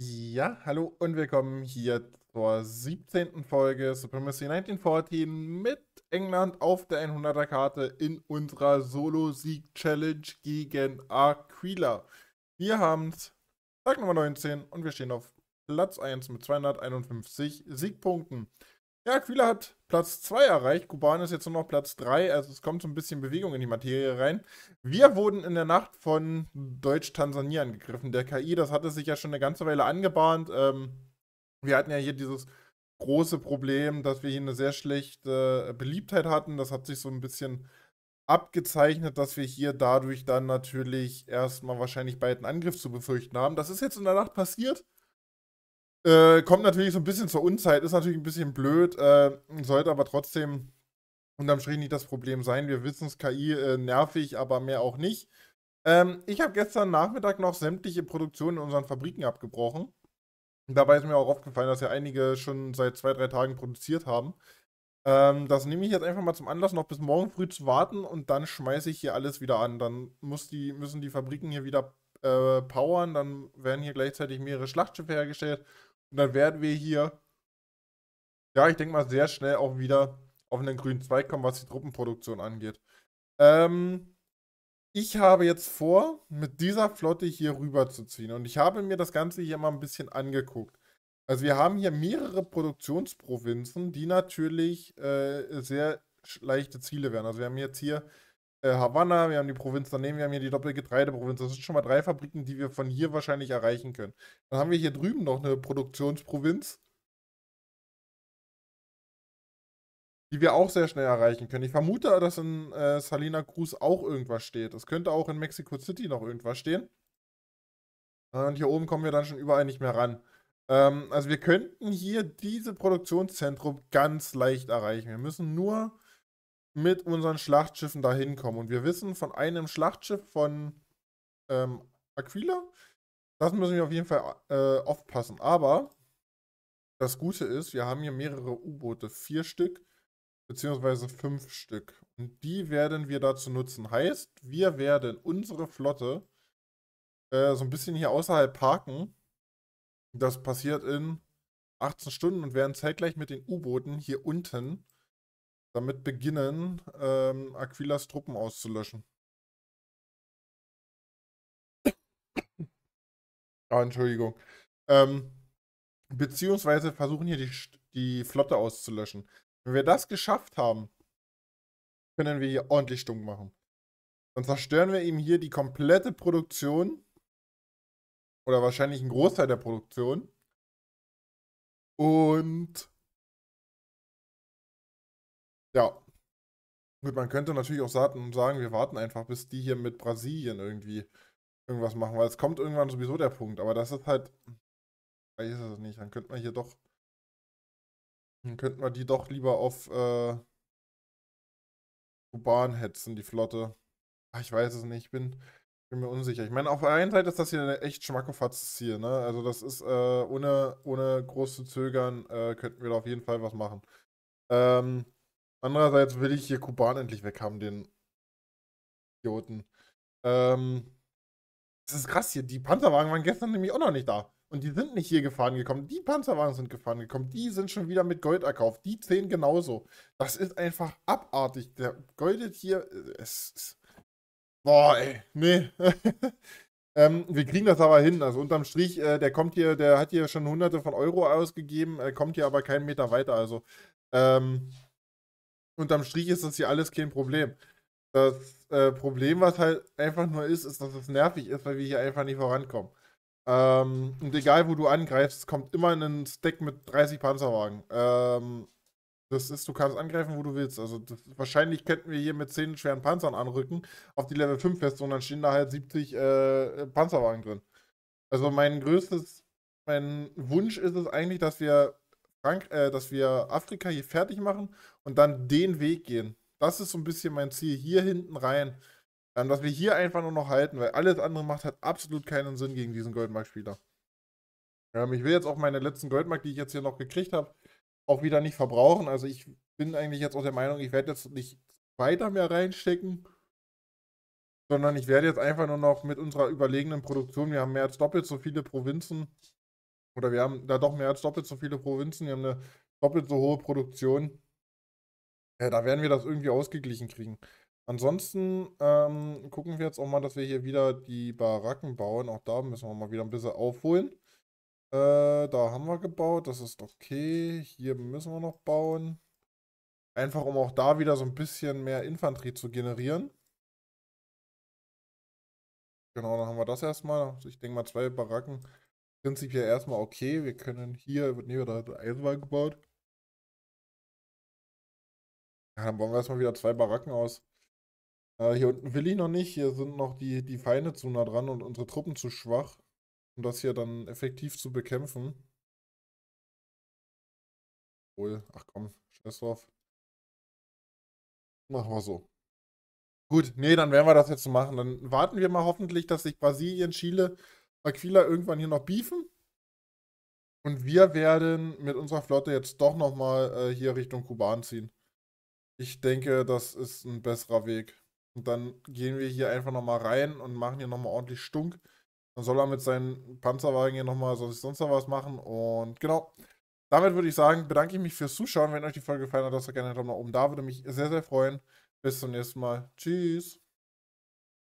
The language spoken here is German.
Ja, hallo und willkommen hier zur 17. Folge Supremacy 1914 mit England auf der 100er Karte in unserer Solo-Sieg-Challenge gegen Aquila. Wir haben Tag Nummer 19 und wir stehen auf Platz 1 mit 251 Siegpunkten. Ja, Kühler hat Platz 2 erreicht. Kuban ist jetzt nur noch Platz 3. Also es kommt so ein bisschen Bewegung in die Materie rein. Wir wurden in der Nacht von Deutsch-Tansania angegriffen. Der KI, das hatte sich ja schon eine ganze Weile angebahnt. Ähm, wir hatten ja hier dieses große Problem, dass wir hier eine sehr schlechte Beliebtheit hatten. Das hat sich so ein bisschen abgezeichnet, dass wir hier dadurch dann natürlich erstmal wahrscheinlich bald einen Angriff zu befürchten haben. Das ist jetzt in der Nacht passiert. Äh, kommt natürlich so ein bisschen zur Unzeit, ist natürlich ein bisschen blöd, äh, sollte aber trotzdem unterm Strich nicht das Problem sein. Wir wissen es, KI äh, nervig, aber mehr auch nicht. Ähm, ich habe gestern Nachmittag noch sämtliche Produktionen in unseren Fabriken abgebrochen. Dabei ist mir auch aufgefallen, dass ja einige schon seit zwei, drei Tagen produziert haben. Ähm, das nehme ich jetzt einfach mal zum Anlass, noch bis morgen früh zu warten und dann schmeiße ich hier alles wieder an. Dann die, müssen die Fabriken hier wieder äh, powern, dann werden hier gleichzeitig mehrere Schlachtschiffe hergestellt und dann werden wir hier, ja, ich denke mal, sehr schnell auch wieder auf einen grünen Zweig kommen, was die Truppenproduktion angeht. Ähm, ich habe jetzt vor, mit dieser Flotte hier rüber zu ziehen. Und ich habe mir das Ganze hier mal ein bisschen angeguckt. Also wir haben hier mehrere Produktionsprovinzen, die natürlich äh, sehr leichte Ziele wären. Also wir haben jetzt hier äh, Havanna, wir haben die Provinz daneben, wir haben hier die Doppelgetreideprovinz. Das sind schon mal drei Fabriken, die wir von hier wahrscheinlich erreichen können. Dann haben wir hier drüben noch eine Produktionsprovinz. die wir auch sehr schnell erreichen können. Ich vermute, dass in äh, Salina Cruz auch irgendwas steht. Es könnte auch in Mexico City noch irgendwas stehen. Äh, und hier oben kommen wir dann schon überall nicht mehr ran. Ähm, also wir könnten hier diese Produktionszentrum ganz leicht erreichen. Wir müssen nur mit unseren Schlachtschiffen dahin kommen. Und wir wissen von einem Schlachtschiff von ähm, Aquila, das müssen wir auf jeden Fall äh, aufpassen. Aber das Gute ist, wir haben hier mehrere U-Boote, vier Stück beziehungsweise fünf Stück. Und die werden wir dazu nutzen. Heißt, wir werden unsere Flotte äh, so ein bisschen hier außerhalb parken. Das passiert in 18 Stunden und werden zeitgleich mit den U-Booten hier unten damit beginnen, ähm, Aquilas Truppen auszulöschen. Ah, Entschuldigung. Ähm, beziehungsweise versuchen hier die, die Flotte auszulöschen. Wenn wir das geschafft haben, können wir hier ordentlich stumm machen. Dann zerstören wir ihm hier die komplette Produktion. Oder wahrscheinlich einen Großteil der Produktion. Und ja. Gut, man könnte natürlich auch sagen, wir warten einfach, bis die hier mit Brasilien irgendwie irgendwas machen, weil es kommt irgendwann sowieso der Punkt, aber das ist halt. Ich weiß es nicht, dann könnten wir hier doch. Dann könnten wir die doch lieber auf äh, Kuban hetzen, die Flotte. Ach, ich weiß es nicht, ich bin, bin mir unsicher. Ich meine, auf der einen Seite ist das hier eine echt schmackofatz Ziel, ne? Also das ist, äh, ohne, ohne groß zu zögern, äh, könnten wir da auf jeden Fall was machen. Ähm, Andererseits will ich hier Kuban endlich weg haben, den Idioten. Ähm, das ist krass hier. Die Panzerwagen waren gestern nämlich auch noch nicht da. Und die sind nicht hier gefahren gekommen. Die Panzerwagen sind gefahren gekommen. Die sind schon wieder mit Gold erkauft. Die 10 genauso. Das ist einfach abartig. Der Goldet hier. Äh, es, es, boah, ey. Nee. ähm, wir kriegen das aber hin. Also unterm Strich, äh, der kommt hier, der hat hier schon hunderte von Euro ausgegeben, äh, kommt hier aber keinen Meter weiter. Also, ähm, unterm Strich ist das hier alles kein Problem. Das äh, Problem, was halt einfach nur ist, ist, dass es nervig ist, weil wir hier einfach nicht vorankommen. Ähm, und egal, wo du angreifst, kommt immer ein Stack mit 30 Panzerwagen. Ähm, das ist, du kannst angreifen, wo du willst. Also das, wahrscheinlich könnten wir hier mit 10 schweren Panzern anrücken auf die Level 5 Festung und dann stehen da halt 70 äh, Panzerwagen drin. Also mein größtes, mein Wunsch ist es eigentlich, dass wir Frank äh, dass wir Afrika hier fertig machen und dann den Weg gehen. Das ist so ein bisschen mein Ziel, hier hinten rein. Ähm, dass wir hier einfach nur noch halten, weil alles andere macht halt absolut keinen Sinn gegen diesen Goldmark-Spieler. Ähm, ich will jetzt auch meine letzten Goldmark, die ich jetzt hier noch gekriegt habe, auch wieder nicht verbrauchen. Also ich bin eigentlich jetzt auch der Meinung, ich werde jetzt nicht weiter mehr reinstecken, sondern ich werde jetzt einfach nur noch mit unserer überlegenen Produktion, wir haben mehr als doppelt so viele Provinzen, oder wir haben da doch mehr als doppelt so viele Provinzen, wir haben eine doppelt so hohe Produktion. Ja, da werden wir das irgendwie ausgeglichen kriegen. Ansonsten ähm, gucken wir jetzt auch mal, dass wir hier wieder die Baracken bauen. Auch da müssen wir mal wieder ein bisschen aufholen. Äh, da haben wir gebaut, das ist okay. Hier müssen wir noch bauen. Einfach um auch da wieder so ein bisschen mehr Infanterie zu generieren. Genau, dann haben wir das erstmal. Also ich denke mal zwei Baracken prinzipiell erstmal okay. Wir können hier, wird neben der halt Eisenbahn gebaut. Ja, dann bauen wir erstmal wieder zwei Baracken aus. Äh, hier unten will ich noch nicht. Hier sind noch die, die Feinde zu nah dran und unsere Truppen zu schwach, um das hier dann effektiv zu bekämpfen. Obwohl, ach komm, scheiß drauf. Machen wir so. Gut, nee, dann werden wir das jetzt so machen. Dann warten wir mal hoffentlich, dass sich Brasilien, Chile Aquila irgendwann hier noch beefen. Und wir werden mit unserer Flotte jetzt doch nochmal äh, hier Richtung Kuban ziehen. Ich denke, das ist ein besserer Weg. Und dann gehen wir hier einfach nochmal rein und machen hier nochmal ordentlich Stunk. Dann soll er mit seinen Panzerwagen hier nochmal sonst, sonst was machen. Und genau. Damit würde ich sagen, bedanke ich mich fürs Zuschauen. Wenn euch die Folge gefallen hat, lasst doch gerne einen Daumen nach oben da. Würde mich sehr, sehr freuen. Bis zum nächsten Mal. Tschüss.